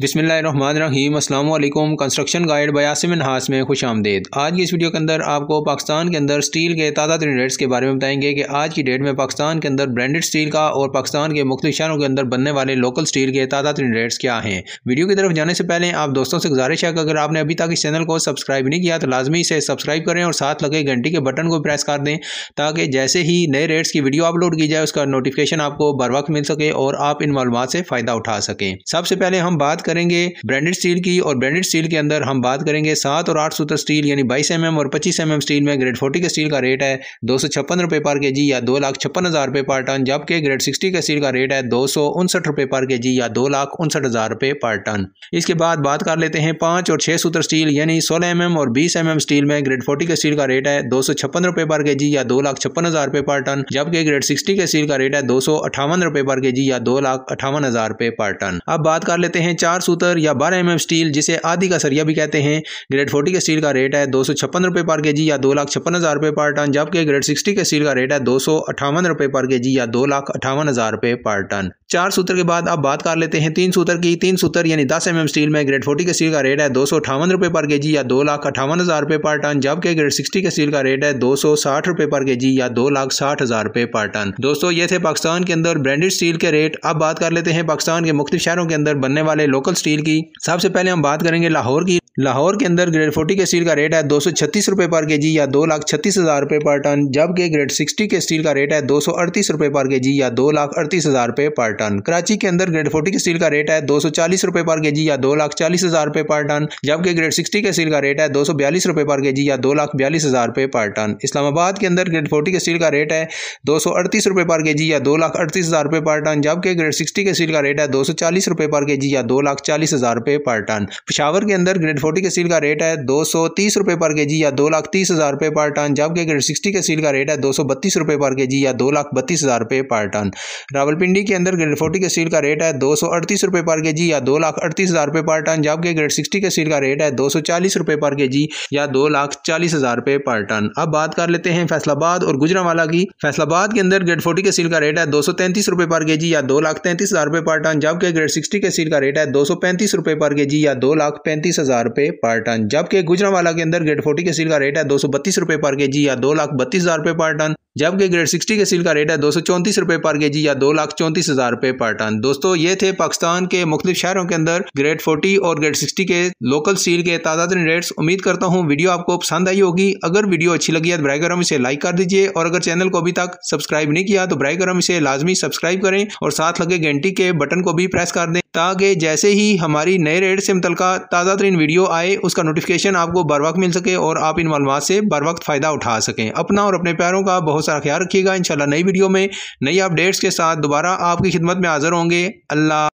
बिसमीम अल्लाम construction guide बयासम नहास में खुश आमदेद आज की इस वीडियो के अंदर आपको पाकिस्तान के अंदर स्टील के ताज़ा तरीन रेट्स के बारे में बताएंगे कि आज की डेट में पाकिस्तान के अंदर ब्रांडेड स्टील का और पाकिस्तान के मुख्त शहरों के अंदर बनने वाले लोकल स्टील के ताज़ा तरीन रेट्स क्या हैं वीडियो की तरफ जाने से पहले आप दोस्तों से गुजारिश है कि अगर आपने अभी तक इस चैनल को सब्सक्राइब नहीं किया तो लाजमी इसे सब्सक्राइब करें और साथ लगे घंटी के बटन को प्रेस कर दें ताकि जैसे ही नए रेट्स की वीडियो अपलोड की जाए उसका नोटिफिकेशन आपको बर वक्त मिल सके और आप इन मालूम से फ़ायदा उठा सकें सबसे पहले हम बात करेंगे ब्रांडेड स्टील की और ब्रांडेड स्टील के अंदर हम बात करेंगे सात और आठ सूत्र स्टील यानी बाईस एम और पच्चीस एम स्टील में ग्रेड फोर्टी के स्टील का रेट है दो सौ छप्पन पर के जी या दो लाख छप्पन हज़ार पर टन जबकि ग्रेड सिक्सटी के स्टील का रेट है दो सौ उनसठ पर के जी या दो लाख उनसठ हज़ार पर टन इसके बाद बात कर लेते हैं पांच और छह सूत्र स्टील यानी सोलह एम एम और बीस एम एम स्टील में ग्रेड फोर्टी के स्टील का रेट है दो सौ छप्पन रुपए पर के जी या दो लाख छप्पन हज़ार रुपये पर टन जबकि ग्रेड सिक्सटी के स्टील का रेट है दो सौ अठावन रुपए पर के जी या दो लाख अठावन हज़ार रुपए पर टन अब बात कर लेते हैं चार चार सूतर या बारह एम स्टील जिसे आदि का सरिया भी कहते हैं ग्रेड फोर्टी के स्टील का रेट है दो सौ छप्पन रुपये पर के जी या दो लाख छप्पन हज़ार रुपये पर टन जबकि ग्रेड सिक्सटी के स्टील का रेट है दो सौ अठावन रुपये पर के जी या दो लाख अठावन हज़ार रुपये पर टन चार सूत्र के बाद अब बात कर लेते हैं तीन सूत्र की तीन सूत्र यानी दस एम स्टील में ग्रेड फोर्टी के स्टील का रेट है दो सौ अठावन रुपये पर के जी या दो लाख अठावन हज़ार रुपये पर टन जबकि ग्रेड सिक्सटी के स्टील का रेट है दो सौ साठ रुपये पर के जी या दो लाख साठ हज़ार रुपये पर टन दोस्तों ये थे पाकिस्तान के अंदर ब्रांडेड स्टील के रेट अब बात कर लेते हैं पाकिस्तान के मुख्त शहरों के अंदर बनने वाले लोकल लोकल स्टील की सबसे पहले हम बात करेंगे लाहौर की लाहौर के अंदर ग्रेड फोर्टी के स्टील का रेट है दो सौ छत्तीस रुपये पर के जी या दो लाख छत्तीस हज़ार रुपये पर टन जबकि ग्रेड सिक्सटी के स्टील का रेट है दो सौ अड़तीस रुपये पर के जी या दो लाख अड़तीस हज़ार रुपये पर टन कराची के अंदर ग्रेड फोर्टी के स्टील का रेट है दो सौ चालीस रुपये पर के जी या दो लाख चालीस हज़ार रुपये पर टन जबकि ग्रेड सिक्सटी के स्टील का रेट है दो सौ बयालीस रुपये पर के जी या दो लाख बयालीस हज़ार रुपये पर टन इस्लामाबाद के अंदर ग्रेड फोर्टी के स्टील का रेट है दो सौ अड़तीस रुपये पर के जी या दो लाख अड़तीस हज़ार रुपये पर टन जबकि ग्रेड सिक्सटी के स्टील का रेट है दो सौ चालीस रुपये पर के जी या दो लाख चालीस हज़ार रुपये पर टन पिशावर के अंदर ग्रेड फोर्टी के सील का रेट है दो सौ तीस रुपये पर के जी या दो लाख तीस हज़ार रुपये पर टन जबकि ग्रेड सिक्सटी के सील का रेट है दो सौ बत्तीस रुपये पर के जी या दो लाख बत्तीस हज़ार रुपये पर टन रावलपिंडी के अंदर ग्रेड फोर्टी के सील का रेट है दो सौ अड़तीस रुपये पर के जी या दो लाख अड़तीस हज़ार रुपये पर टन जबकि ग्रेड सिक्सटी के सील का रेट है दो सौ चालीस रुपये पर के जी या दो लाख चालीस हज़ार रुपये पर टन अब बात कर लेते हैं फैसलाबाद और गुजरावाला की फैसलाबाद के अंदर ग्रेड फोर्टी के सील का रेट है दो सौ तैंतीस रुपये पर के जी या दो लाख तैंतीस हज़ार रुपये पर टन जबकि ग्रेड सिक्सटी के सील का रेट है दो सौ पैंतीस रुपये पर के जी या दो लाख पैंतीस हज़ार रुपये पर टन जबकि गुजरावाला के अंदर ग्रेड फोर्टी के सील का रेट है दो सौ बत्तीस रुपये पर के जी या दो लाख बत्तीस हज़ार रुपये पर टन जबकि ग्रेड सिक्सटी के सील का रेट है दो सौ चौंतीस रुपए पर के जी या दो लाख चौंतीस हज़ार रुपए पर टन दोस्तों ये थे पाकिस्तान के मुख्त शहरों के अंदर ग्रेड फोर्टी और ग्रेड सिक्सटी के लोकल सील के ताज़ा रेट्स उम्मीद करता हूँ वीडियो आपको पसंद आई होगी अगर वीडियो अच्छी लगी है तो ब्राइकर इसे लाइक कर दीजिए और अगर चैनल को अभी तक सब्सक्राइब नहीं किया तो ब्राइकर करम इसे लाजमी सब्सक्राइब करें और साथ लगे घंटी के बटन को भी प्रेस कर दें ताकि जैसे ही हमारी नए रेट से मुतल ताज़ा तरीन वीडियो आए उसका नोटिफिकेशन आपको बर वक्त मिल सके और आप इन मालूम से बर वक्त फ़ायदा उठा सकें अपना और अपने प्यारों का बहुत बहुत सारा ख्याल रखिएगा इन नई वीडियो में नई अपडेट्स के साथ दोबारा आपकी खिदमत में हाज़िर होंगे अल्लाह